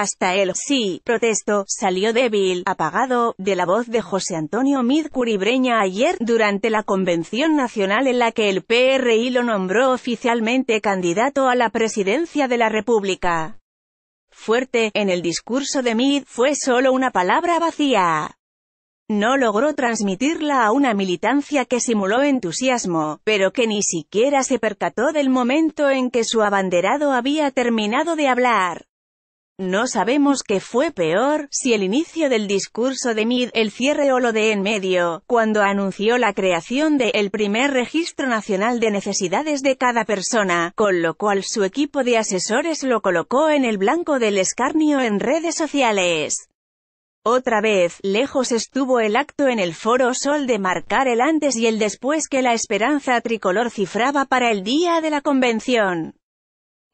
Hasta el sí, protesto, salió débil, apagado, de la voz de José Antonio Mid Curibreña ayer, durante la convención nacional en la que el PRI lo nombró oficialmente candidato a la presidencia de la República. Fuerte, en el discurso de Mid, fue solo una palabra vacía no logró transmitirla a una militancia que simuló entusiasmo, pero que ni siquiera se percató del momento en que su abanderado había terminado de hablar. No sabemos qué fue peor, si el inicio del discurso de Mid, el cierre o lo de en medio, cuando anunció la creación de el primer registro nacional de necesidades de cada persona, con lo cual su equipo de asesores lo colocó en el blanco del escarnio en redes sociales. Otra vez, lejos estuvo el acto en el Foro Sol de marcar el antes y el después que la esperanza tricolor cifraba para el día de la convención.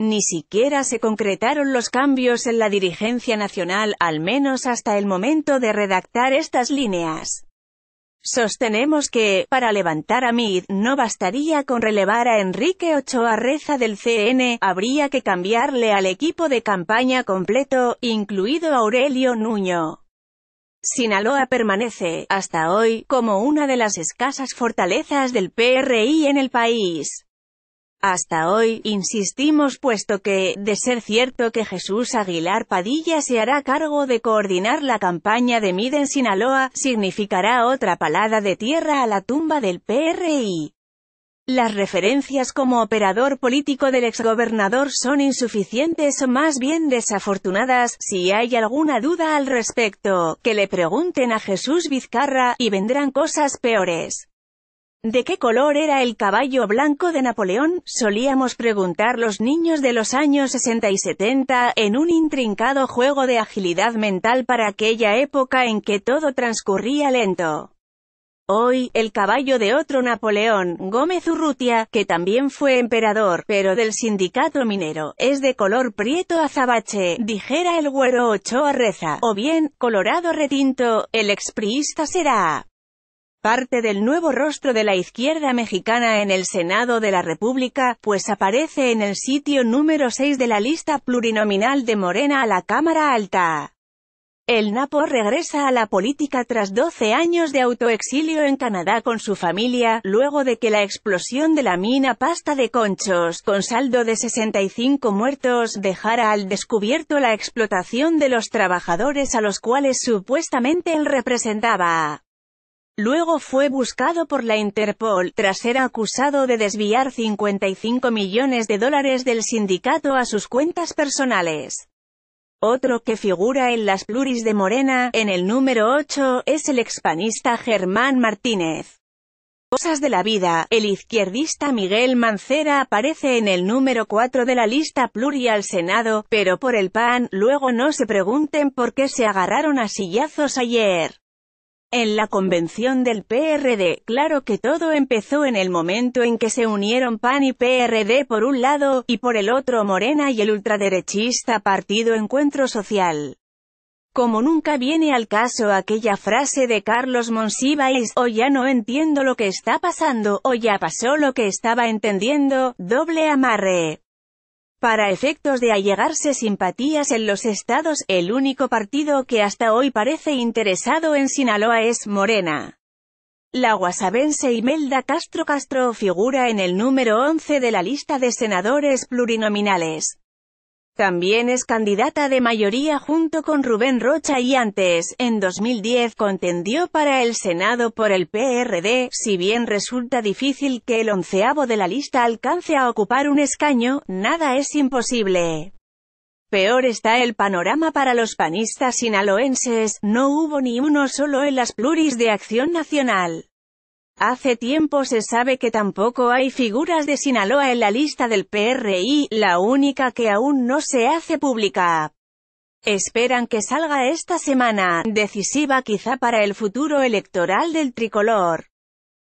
Ni siquiera se concretaron los cambios en la dirigencia nacional, al menos hasta el momento de redactar estas líneas. Sostenemos que, para levantar a Mid, no bastaría con relevar a Enrique Ochoa Reza del CN, habría que cambiarle al equipo de campaña completo, incluido Aurelio Nuño. Sinaloa permanece, hasta hoy, como una de las escasas fortalezas del PRI en el país. Hasta hoy, insistimos puesto que, de ser cierto que Jesús Aguilar Padilla se hará cargo de coordinar la campaña de Miden en Sinaloa, significará otra palada de tierra a la tumba del PRI. Las referencias como operador político del exgobernador son insuficientes o más bien desafortunadas, si hay alguna duda al respecto, que le pregunten a Jesús Vizcarra, y vendrán cosas peores. ¿De qué color era el caballo blanco de Napoleón? Solíamos preguntar los niños de los años 60 y 70 en un intrincado juego de agilidad mental para aquella época en que todo transcurría lento. Hoy, el caballo de otro Napoleón, Gómez Urrutia, que también fue emperador, pero del sindicato minero, es de color prieto azabache, dijera el güero Ochoa Reza, o bien, colorado retinto, el expriista será parte del nuevo rostro de la izquierda mexicana en el Senado de la República, pues aparece en el sitio número 6 de la lista plurinominal de Morena a la Cámara Alta. El Napo regresa a la política tras 12 años de autoexilio en Canadá con su familia, luego de que la explosión de la mina Pasta de Conchos, con saldo de 65 muertos, dejara al descubierto la explotación de los trabajadores a los cuales supuestamente él representaba. Luego fue buscado por la Interpol, tras ser acusado de desviar 55 millones de dólares del sindicato a sus cuentas personales. Otro que figura en las pluris de Morena, en el número 8, es el expanista Germán Martínez. Cosas de la vida, el izquierdista Miguel Mancera aparece en el número 4 de la lista pluria al Senado, pero por el PAN, luego no se pregunten por qué se agarraron a sillazos ayer. En la convención del PRD, claro que todo empezó en el momento en que se unieron PAN y PRD por un lado, y por el otro Morena y el ultraderechista Partido Encuentro Social. Como nunca viene al caso aquella frase de Carlos Monsiváis, o oh, ya no entiendo lo que está pasando, o ya pasó lo que estaba entendiendo, doble amarre. Para efectos de allegarse simpatías en los estados, el único partido que hasta hoy parece interesado en Sinaloa es Morena. La guasabense Imelda Castro Castro figura en el número 11 de la lista de senadores plurinominales. También es candidata de mayoría junto con Rubén Rocha y antes, en 2010 contendió para el Senado por el PRD, si bien resulta difícil que el onceavo de la lista alcance a ocupar un escaño, nada es imposible. Peor está el panorama para los panistas sinaloenses, no hubo ni uno solo en las pluris de Acción Nacional. Hace tiempo se sabe que tampoco hay figuras de Sinaloa en la lista del PRI, la única que aún no se hace pública. Esperan que salga esta semana, decisiva quizá para el futuro electoral del tricolor.